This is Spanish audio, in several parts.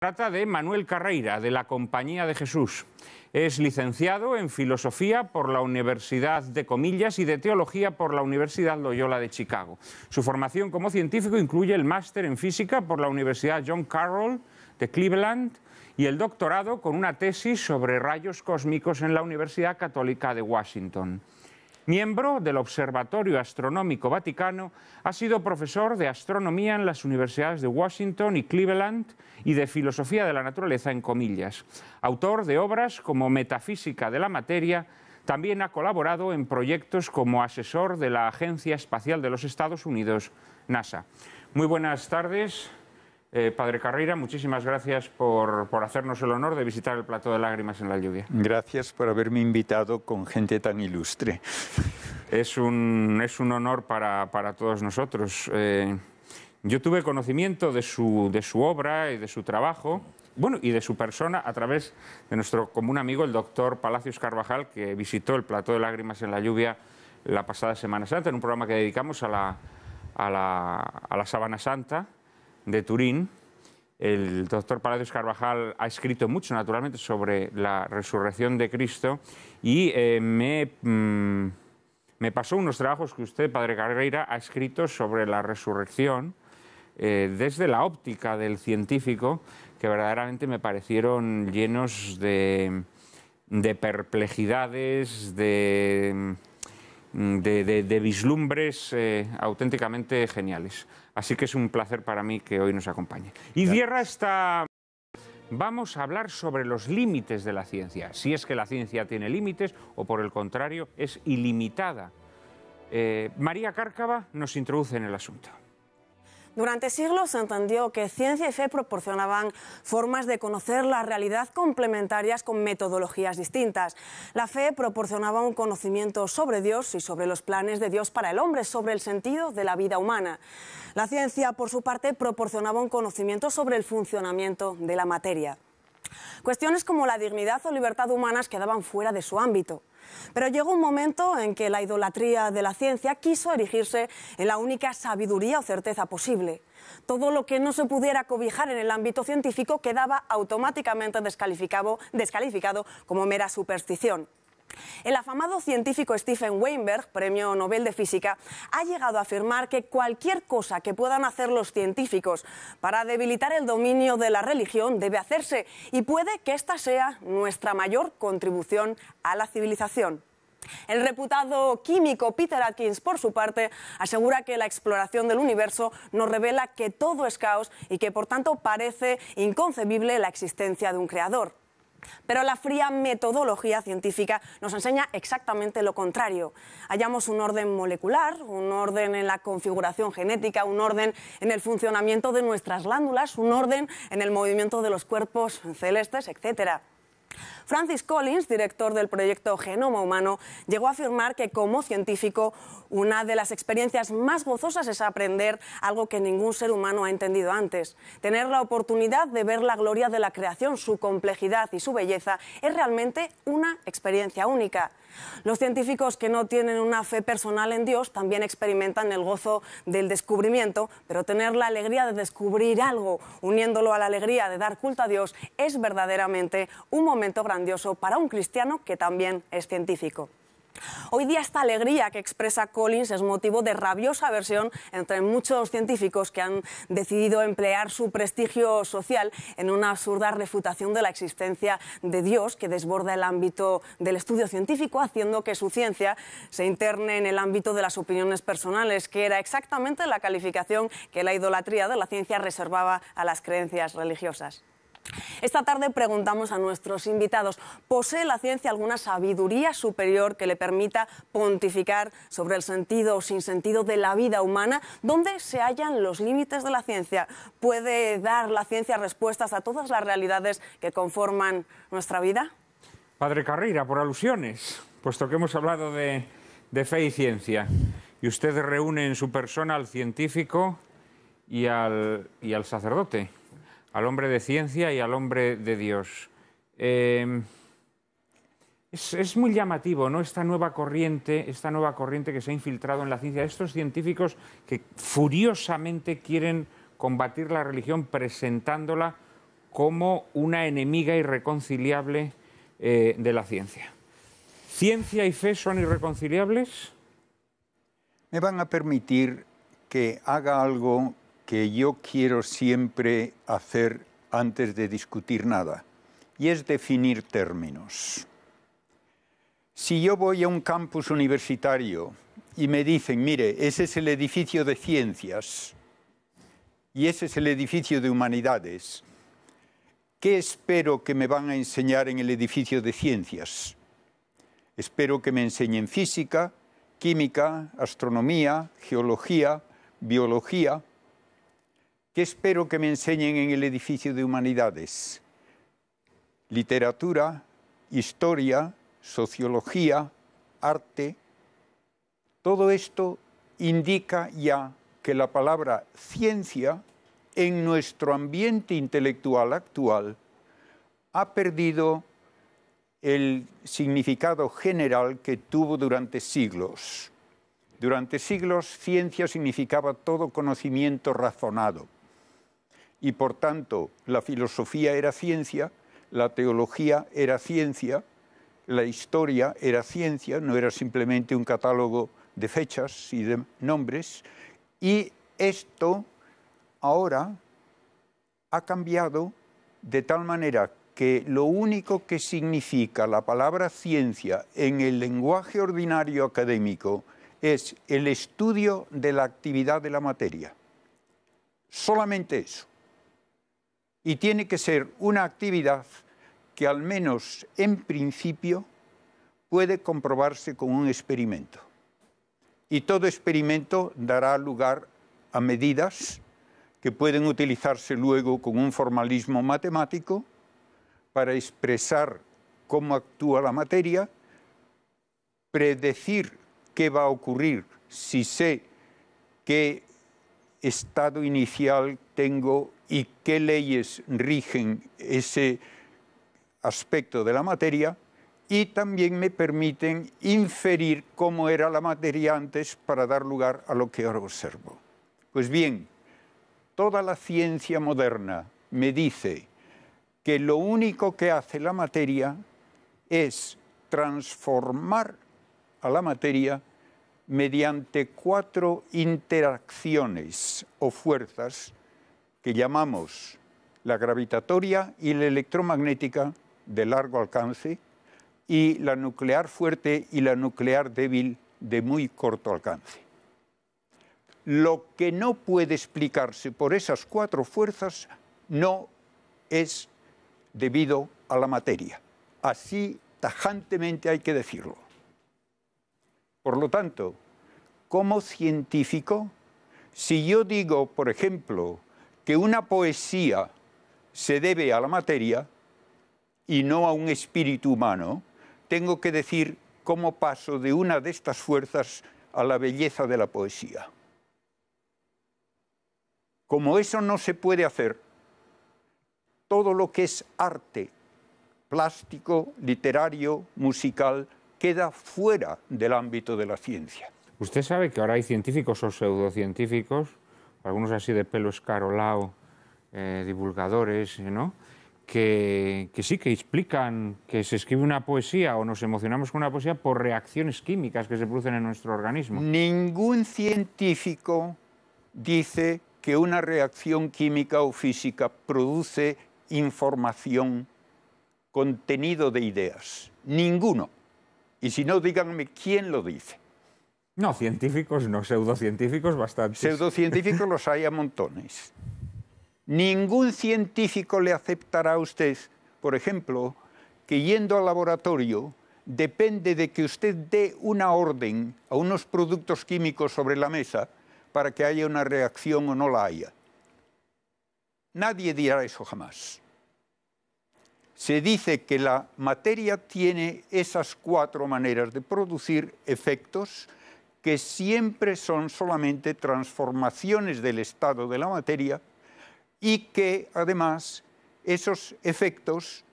trata de Manuel Carreira, de la Compañía de Jesús. Es licenciado en Filosofía por la Universidad de Comillas y de Teología por la Universidad Loyola de Chicago. Su formación como científico incluye el máster en Física por la Universidad John Carroll de Cleveland y el doctorado con una tesis sobre rayos cósmicos en la Universidad Católica de Washington. Miembro del Observatorio Astronómico Vaticano, ha sido profesor de astronomía en las universidades de Washington y Cleveland y de filosofía de la naturaleza en comillas. Autor de obras como Metafísica de la Materia, también ha colaborado en proyectos como asesor de la Agencia Espacial de los Estados Unidos, NASA. Muy buenas tardes, eh, padre Carrera, muchísimas gracias por, hacernos el honor de visitar el Plato de Lágrimas en la Lluvia. Gracias por haberme invitado con gente tan ilustre. Es un, honor para, todos nosotros. Eh, yo tuve conocimiento de su, obra y de su trabajo, bueno, y de su persona a través de nuestro común amigo, el doctor Palacios Carvajal, que visitó el Plato de Lágrimas en la Lluvia la pasada Semana Santa, en un programa que dedicamos a la, a a la Sabana Santa de Turín. El doctor Palacios Carvajal ha escrito mucho, naturalmente, sobre la resurrección de Cristo y eh, me, mm, me, pasó unos trabajos que usted, Padre Carreira, ha escrito sobre la resurrección eh, desde la óptica del científico, que verdaderamente me parecieron llenos de, de perplejidades, de Mm, de, vislumbres eh, auténticamente geniales. Así que es un placer para mí que hoy nos acompañe. Y cierra esta... Vamos a hablar sobre los límites de la ciencia, si es que la ciencia tiene límites o por el contrario es ilimitada. Eh, María Cárcava nos introduce en el asunto. Durante siglos se entendió que ciencia y fe proporcionaban formas de conocer la realidad complementarias con metodologías distintas. La fe proporcionaba un conocimiento sobre Dios y sobre los planes de Dios para el hombre, sobre el sentido de la vida humana. La ciencia, por su parte, proporcionaba un conocimiento sobre el funcionamiento de la materia. Cuestiones como la dignidad o libertad humanas quedaban fuera de su ámbito. Pero llegó un momento en que la idolatría de la ciencia quiso erigirse en la única sabiduría o certeza posible. Todo lo que no se pudiera cobijar en el ámbito científico quedaba automáticamente descalificado, descalificado como mera superstición. El afamado científico Stephen Weinberg, premio Nobel de Física, ha llegado a afirmar que cualquier cosa que puedan hacer los científicos para debilitar el dominio de la religión debe hacerse y puede que esta sea nuestra mayor contribución a la civilización. El reputado químico Peter Atkins, por su parte, asegura que la exploración del universo nos revela que todo es caos y que, por tanto, parece inconcebible la existencia de un creador. Pero la fría metodología científica nos enseña exactamente lo contrario. Hallamos un orden molecular, un orden en la configuración genética, un orden en el funcionamiento de nuestras glándulas, un orden en el movimiento de los cuerpos celestes, etcétera. Francis Collins, director del proyecto Genoma Humano, llegó a afirmar que como científico una de las experiencias más gozosas es aprender algo que ningún ser humano ha entendido antes. Tener la oportunidad de ver la gloria de la creación, su complejidad y su belleza es realmente una experiencia única. Los científicos que no tienen una fe personal en Dios también experimentan el gozo del descubrimiento, pero tener la alegría de descubrir algo, uniéndolo a la alegría de dar culto a Dios, es verdaderamente un momento grandioso para un cristiano que también es científico. Hoy día esta alegría que expresa Collins es motivo de rabiosa aversión entre muchos científicos que han decidido emplear su prestigio social en una absurda refutación de la existencia de Dios que desborda el ámbito del estudio científico, haciendo que su ciencia se interne en el ámbito de las opiniones personales, que era exactamente la calificación que la idolatría de la ciencia reservaba a las creencias religiosas. Esta tarde preguntamos a nuestros invitados, ¿posee la ciencia alguna sabiduría superior que le permita pontificar sobre el sentido o sinsentido de la vida humana? ¿Dónde se hallan los límites de la ciencia? ¿Puede dar la ciencia respuestas a todas las realidades que conforman nuestra vida? Padre Carrera, por alusiones, puesto que hemos hablado de, fe y ciencia, y usted reúne en su persona al científico y al sacerdote al hombre de ciencia y al hombre de Dios. Em, es, muy llamativo, ¿no? Esta nueva corriente, esta nueva corriente que se ha infiltrado en la ciencia, estos científicos que furiosamente quieren combatir la religión presentándola como una enemiga irreconciliable eh, de la ciencia. ¿Ciencia y fe son irreconciliables? Me van a permitir que haga algo que yo quiero siempre hacer antes de discutir nada, y es definir términos. Si yo voy a un campus universitario y me dicen, mire, ese es el edificio de ciencias y ese es el edificio de humanidades, ¿qué espero que me van a enseñar en el edificio de ciencias? Espero que me enseñen física, química, astronomía, geología, biología, ¿Qué espero que me enseñen en el edificio de humanidades. Literatura, historia, sociología, arte, todo esto indica ya que la palabra ciencia en nuestro ambiente intelectual actual ha perdido el significado general que tuvo durante siglos. Durante siglos, ciencia significaba todo conocimiento razonado y por tanto la filosofía era ciencia, la teología era ciencia, la historia era ciencia, no era simplemente un catálogo de fechas y de nombres, y esto ahora ha cambiado de tal manera que lo único que significa la palabra ciencia en el lenguaje ordinario académico es el estudio de la actividad de la materia. Solamente eso y tiene que ser una actividad que al menos en principio puede comprobarse con un experimento. Y todo experimento dará lugar a medidas que pueden utilizarse luego con un formalismo matemático para expresar cómo actúa la materia, predecir qué va a ocurrir si sé qué estado inicial tengo y qué leyes rigen ese aspecto de la materia y también me permiten inferir cómo era la materia antes para dar lugar a lo que ahora observo. Pues bien, toda la ciencia moderna me dice que lo único que hace la materia es transformar a la materia mediante cuatro interacciones o fuerzas que llamamos la gravitatoria y la electromagnética de largo alcance y la nuclear fuerte y la nuclear débil de muy corto alcance. Lo que no puede explicarse por esas cuatro fuerzas no es debido a la materia. Así tajantemente hay que decirlo. Por lo tanto, como científico, si yo digo, por ejemplo, que una poesía se debe a la materia y no a un espíritu humano, tengo que decir cómo paso de una de estas fuerzas a la belleza de la poesía. Como eso no se puede hacer, todo lo que es arte, plástico, literario, musical, queda fuera del ámbito de la ciencia. Usted sabe que ahora hay científicos o pseudocientíficos algunos así de pelo escarolao, eh, divulgadores, eh, ¿no? Que, que, sí, que explican que se escribe una poesía o nos emocionamos con una poesía por reacciones químicas que se producen en nuestro organismo. Ningún científico dice que una reacción química o física produce información, contenido de ideas. Ninguno. Y si no, díganme quién lo dice. No, científicos no, pseudocientíficos bastantes. Pseudocientíficos los hay a montones. Ningún científico le aceptará a usted, por ejemplo, que yendo al laboratorio depende de que usted dé una orden a unos productos químicos sobre la mesa para que haya una reacción o no la haya. Nadie dirá eso jamás. Se dice que la materia tiene esas cuatro maneras de producir efectos que siempre son solamente transformaciones del estado de la materia y que además esos efectos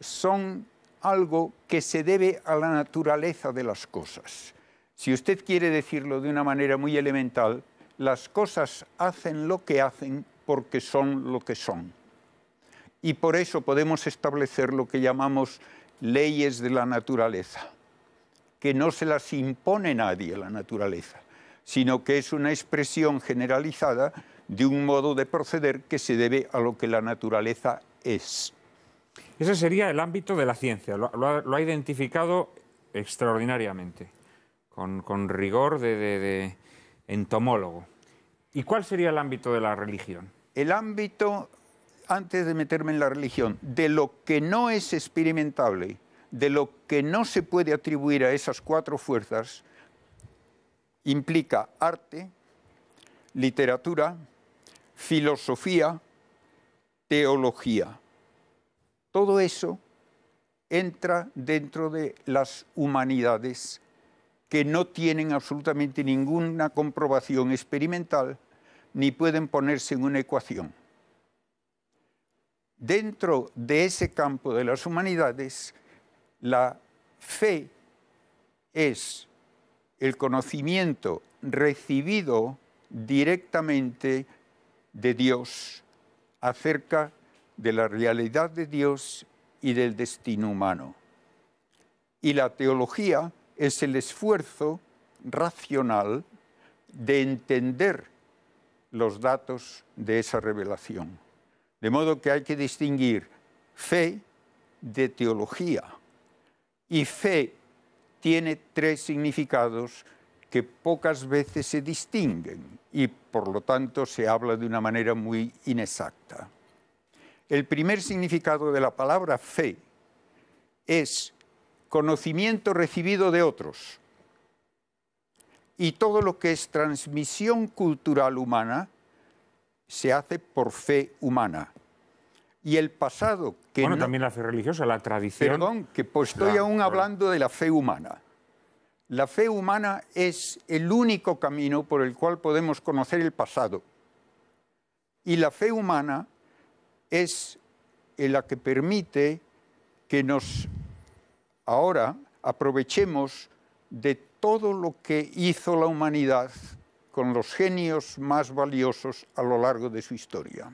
son algo que se debe a la naturaleza de las cosas. Si usted quiere decirlo de una manera muy elemental, las cosas hacen lo que hacen porque son lo que son. Y por eso podemos establecer lo que llamamos leyes de la naturaleza que no se las impone nadie la naturaleza, sino que es una expresión generalizada de un modo de proceder que se debe a lo que la naturaleza es. Ese sería el ámbito de la ciencia, lo, ha, identificado extraordinariamente, con, rigor de entomólogo. ¿Y cuál sería el ámbito de la religión? El ámbito, antes de meterme en la religión, de lo que no es experimentable de lo que no se puede atribuir a esas cuatro fuerzas implica arte, literatura, filosofía, teología. Todo eso entra dentro de las humanidades que no tienen absolutamente ninguna comprobación experimental ni pueden ponerse en una ecuación. Dentro de ese campo de las humanidades, la fe es el conocimiento recibido directamente de Dios acerca de la realidad de Dios y del destino humano. Y la teología es el esfuerzo racional de entender los datos de esa revelación. De modo que hay que distinguir fe de teología. Y fe tiene tres significados que pocas veces se distinguen y por lo tanto se habla de una manera muy inexacta. El primer significado de la palabra fe es conocimiento recibido de otros y todo lo que es transmisión cultural humana se hace por fe humana y el pasado. Que bueno, no... también la fe religiosa, la tradición. Perdón, que pues estoy aún hablando de la fe humana. La fe humana es el único camino por el cual podemos conocer el pasado. Y la fe humana es la que permite que nos ahora aprovechemos de todo lo que hizo la humanidad con los genios más valiosos a lo largo de su historia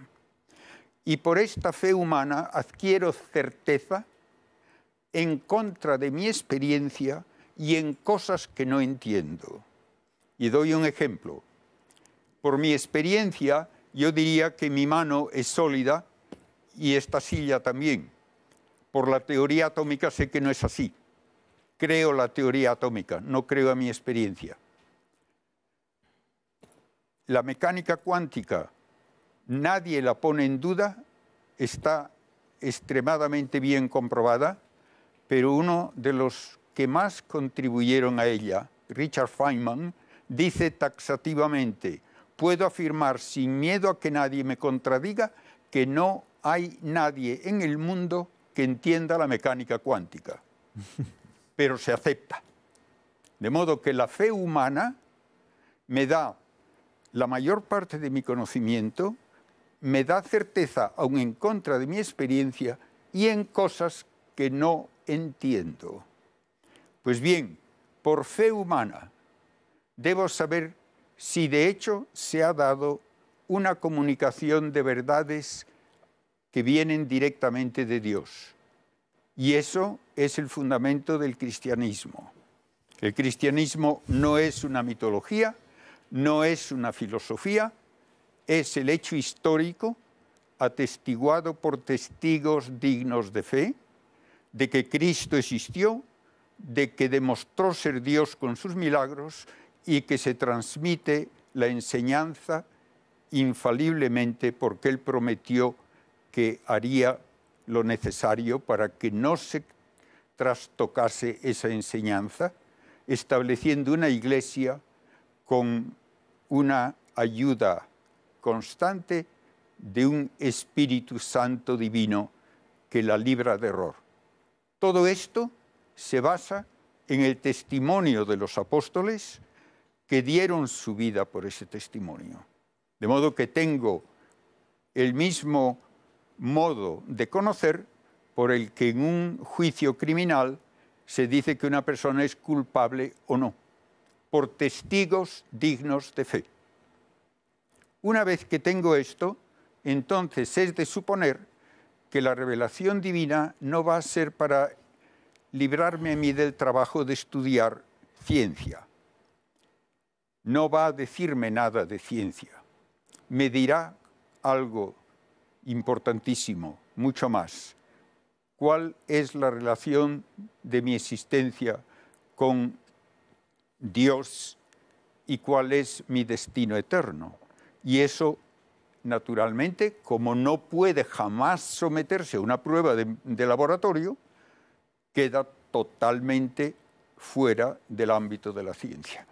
y por esta fe humana adquiero certeza en contra de mi experiencia y en cosas que no entiendo. Y doy un ejemplo. Por mi experiencia, yo diría que mi mano es sólida y esta silla también. Por la teoría atómica sé que no es así. Creo la teoría atómica, no creo a mi experiencia. La mecánica cuántica nadie la pone en duda, está extremadamente bien comprobada, pero uno de los que más contribuyeron a ella, Richard Feynman, dice taxativamente, puedo afirmar sin miedo a que nadie me contradiga que no hay nadie en el mundo que entienda la mecánica cuántica, pero se acepta. De modo que la fe humana me da la mayor parte de mi conocimiento, me da certeza, aun en contra de mi experiencia, y en cosas que no entiendo. Pues bien, por fe humana, debo saber si de hecho se ha dado una comunicación de verdades que vienen directamente de Dios. Y eso es el fundamento del cristianismo. El cristianismo no es una mitología, no es una filosofía, es el hecho histórico atestiguado por testigos dignos de fe, de que Cristo existió, de que demostró ser Dios con sus milagros y que se transmite la enseñanza infaliblemente porque Él prometió que haría lo necesario para que no se trastocase esa enseñanza, estableciendo una iglesia con una ayuda constante de un Espíritu Santo divino que la libra de error. Todo esto se basa en el testimonio de los apóstoles que dieron su vida por ese testimonio. De modo que tengo el mismo modo de conocer por el que en un juicio criminal se dice que una persona es culpable o no, por testigos dignos de fe. Una vez que tengo esto, entonces es de suponer que la revelación divina no va a ser para librarme a mí del trabajo de estudiar ciencia. No va a decirme nada de ciencia. Me dirá algo importantísimo, mucho más. ¿Cuál es la relación de mi existencia con Dios y cuál es mi destino eterno? Y eso, naturalmente, como no puede jamás someterse a una prueba de, laboratorio, queda totalmente fuera del ámbito de la ciencia.